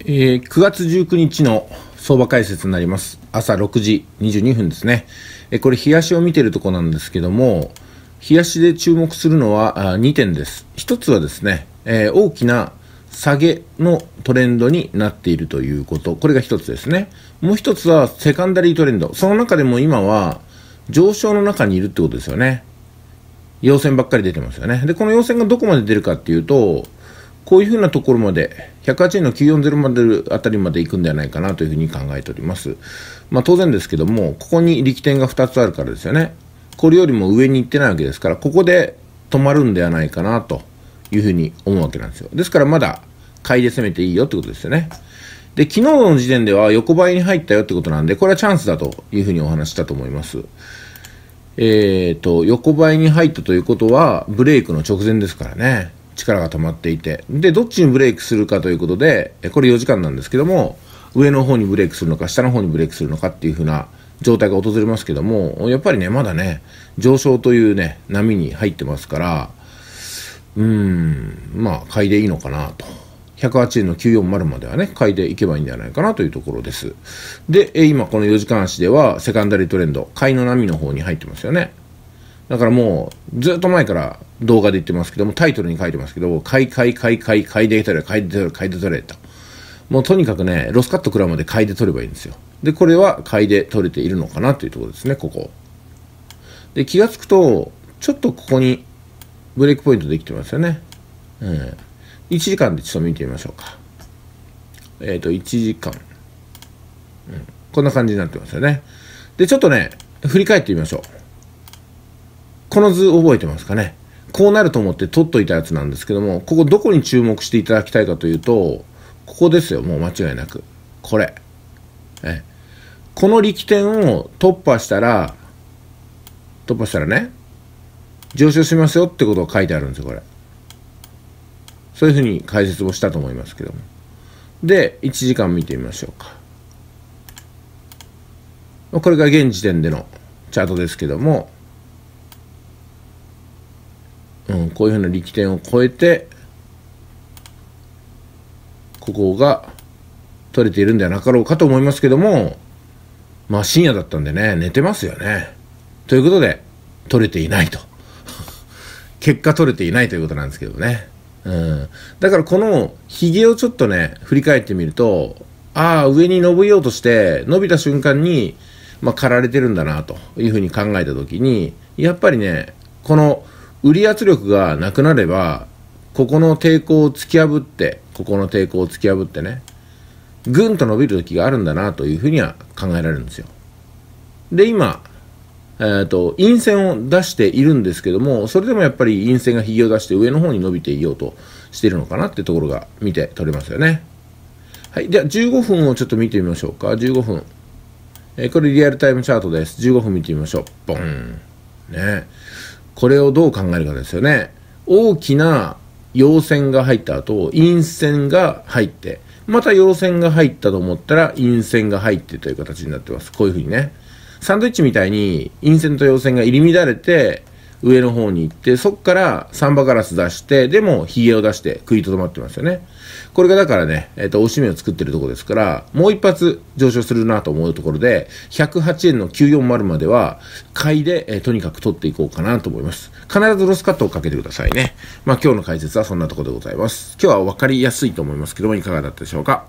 えー、9月19日の相場解説になります。朝6時22分ですね。えー、これ、冷やしを見てるとこなんですけども、冷やしで注目するのはあ2点です。1つはですね、えー、大きな下げのトレンドになっているということ。これが1つですね。もう1つはセカンダリートレンド。その中でも今は上昇の中にいるってことですよね。陽線ばっかり出てますよね。で、この陽線がどこまで出るかっていうと、こういうふうなところまで、108円の940まであたりまで行くんではないかなというふうに考えております。まあ当然ですけども、ここに力点が2つあるからですよね。これよりも上に行ってないわけですから、ここで止まるんではないかなというふうに思うわけなんですよ。ですからまだ買いで攻めていいよってことですよね。で、昨日の時点では横ばいに入ったよってことなんで、これはチャンスだというふうにお話したと思います。えっ、ー、と、横ばいに入ったということは、ブレイクの直前ですからね。力が溜まっていて、で、どっちにブレイクするかということで、これ4時間なんですけども、上の方にブレイクするのか、下の方にブレイクするのかっていうふうな状態が訪れますけども、やっぱりね、まだね、上昇というね、波に入ってますから、うーん、まあ、買いでいいのかなと。108円の940まではね、買いでいけばいいんじゃないかなというところです。で、今この4時間足では、セカンダリートレンド、買いの波の方に入ってますよね。だからもう、ずっと前から動画で言ってますけども、タイトルに書いてますけど、買い買い買い買い買いで取れ、買いで取れ、買いで取れと。もうとにかくね、ロスカットクラムで買いで取ればいいんですよ。で、これは買いで取れているのかなというところですね、ここ。で、気がつくと、ちょっとここにブレイクポイントできてますよね。うん。1時間でちょっと見てみましょうか。えっ、ー、と、1時間。うん。こんな感じになってますよね。で、ちょっとね、振り返ってみましょう。この図覚えてますかね。こうなると思って取っといたやつなんですけども、ここどこに注目していただきたいかというと、ここですよ、もう間違いなく。これ。えこの力点を突破したら、突破したらね、上昇しますよってことが書いてあるんですよ、これ。そういうふうに解説をしたと思いますけども。で、1時間見てみましょうか。これが現時点でのチャートですけども、こういうふうな力点を超えてここが取れているんではなかろうかと思いますけどもまあ深夜だったんでね寝てますよねということで取れていないと 結果取れていないということなんですけどねうんだからこのひげをちょっとね振り返ってみるとああ上に伸びようとして伸びた瞬間にまあ、られてるんだなというふうに考えた時にやっぱりねこの売り圧力がなくなれば、ここの抵抗を突き破って、ここの抵抗を突き破ってね、ぐんと伸びる時があるんだなというふうには考えられるんですよ。で、今、えっ、ー、と、陰線を出しているんですけども、それでもやっぱり陰線がひげを出して上の方に伸びていようとしているのかなってところが見て取れますよね。はい。では15分をちょっと見てみましょうか。15分。えー、これリアルタイムチャートです。15分見てみましょう。ボン。ね。これをどう考えるかですよね。大きな陽線が入った後、陰線が入って、また陽線が入ったと思ったら陰線が入ってという形になってます。こういうふうにね。サンドイッチみたいに陰線と陽線が入り乱れて、上の方に行って、そこからサンバガラス出して、でもヒゲを出して食いとどまってますよね。これがだからね、えっ、ー、と、おしめを作ってるとこですから、もう一発上昇するなと思うところで、108円の940までは、買いで、えー、とにかく取っていこうかなと思います。必ずロスカットをかけてくださいね。まあ今日の解説はそんなところでございます。今日は分かりやすいと思いますけども、いかがだったでしょうか。